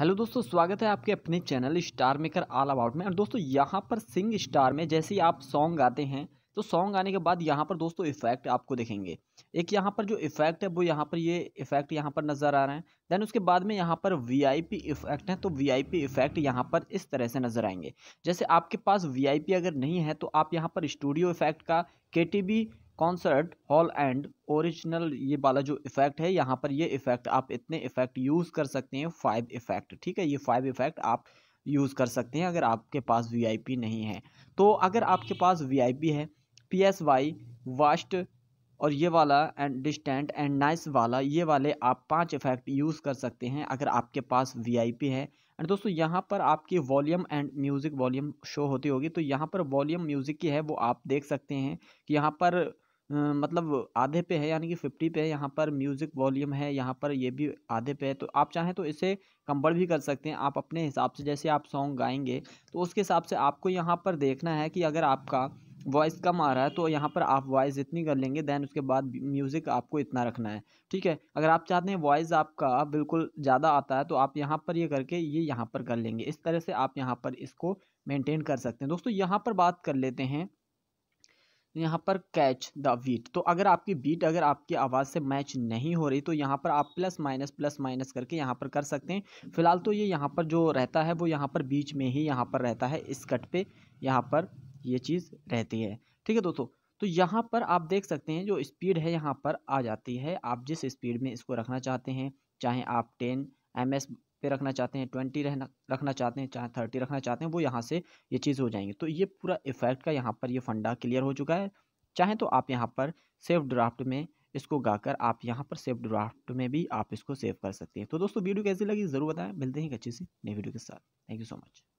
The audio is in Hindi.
हेलो दोस्तों स्वागत है आपके अपने channel star maker all about में और दोस्तों यहाँ पर सिंग स्टार में जैसे ही आप सॉन्ग गाते हैं तो सॉन्ग आने के बाद यहाँ पर दोस्तों इफेक्ट आपको देखेंगे एक यहाँ पर जो इफेक्ट है वो यहाँ पर ये इफेक्ट यहाँ पर नज़र आ रहे हैं देन उसके बाद में यहाँ पर वीआईपी इफेक्ट है तो वीआईपी इफेक्ट यहाँ पर इस तरह से नज़र आएंगे जैसे आपके पास वीआईपी अगर नहीं है तो आप यहाँ पर स्टूडियो इफेक्ट का के कॉन्सर्ट हॉल एंड ओरिजिनल ये वाला जो इफेक्ट है यहाँ पर ये इफेक्ट आप इतने इफेक्ट यूज़ कर सकते हैं फाइव इफेक्ट ठीक है ये फाइव इफेक्ट आप यूज़ कर सकते हैं अगर आपके पास वीआईपी नहीं है तो अगर आपके पास वीआईपी है पी एस वाई वास्ट और ये वाला एंड डिस्टेंट एंड नाइस वाला ये वाले आप पांच इफेक्ट यूज़ कर सकते हैं अगर आपके पास वीआईपी है एंड दोस्तों यहाँ पर आपकी volume and music volume show होती होगी तो यहाँ पर वॉल्यूम म्यूज़िक की है वो आप देख सकते हैं कि यहाँ पर मतलब आधे पे है यानी कि फिफ्टी पे है यहाँ पर म्यूज़िक वॉल्यूम है यहाँ पर ये भी आधे पे है तो आप चाहें तो इसे कंबल भी कर सकते हैं आप अपने हिसाब से जैसे आप सॉन्ग गाएंगे तो उसके हिसाब से आपको यहाँ पर देखना है कि अगर आपका वॉइस कम आ रहा है तो यहाँ पर आप वॉइस इतनी कर लेंगे दैन उसके बाद म्यूज़िक आपको इतना रखना है ठीक है अगर आप चाहते हैं वॉइस आपका बिल्कुल ज़्यादा आता है तो आप यहाँ पर ये यह करके ये यह यहाँ पर कर लेंगे इस तरह से आप यहाँ पर इसको मेंटेन कर सकते हैं दोस्तों यहाँ पर बात कर लेते हैं यहाँ पर कैच द बीट तो अगर आपकी बीट अगर आपकी आवाज़ से मैच नहीं हो रही तो यहाँ पर आप प्लस माइनस प्लस माइनस करके यहाँ पर कर सकते हैं फिलहाल तो ये यहाँ पर जो रहता है वो यहाँ पर बीच में ही यहाँ पर रहता है इस कट पे यहाँ पर ये चीज़ रहती है ठीक है दोस्तों तो यहाँ पर आप देख सकते हैं जो स्पीड है यहाँ पर आ जाती है आप जिस स्पीड में इसको रखना चाहते हैं चाहे आप टेन एम एस पे रखना चाहते हैं ट्वेंटी रहना रखना चाहते हैं चाहे थर्टी रखना चाहते हैं वो यहाँ से ये चीज़ हो जाएंगी तो ये पूरा इफेक्ट का यहाँ पर ये फंडा क्लियर हो चुका है चाहे तो आप यहाँ पर सेफ ड्राफ्ट में इसको गाकर आप यहाँ पर सेफ ड्राफ्ट में भी आप इसको सेव कर सकते हैं तो दोस्तों वीडियो कैसी लगी ज़रूर बताएं मिलते हैं एक अच्छी सी नई वीडियो के साथ थैंक यू सो मच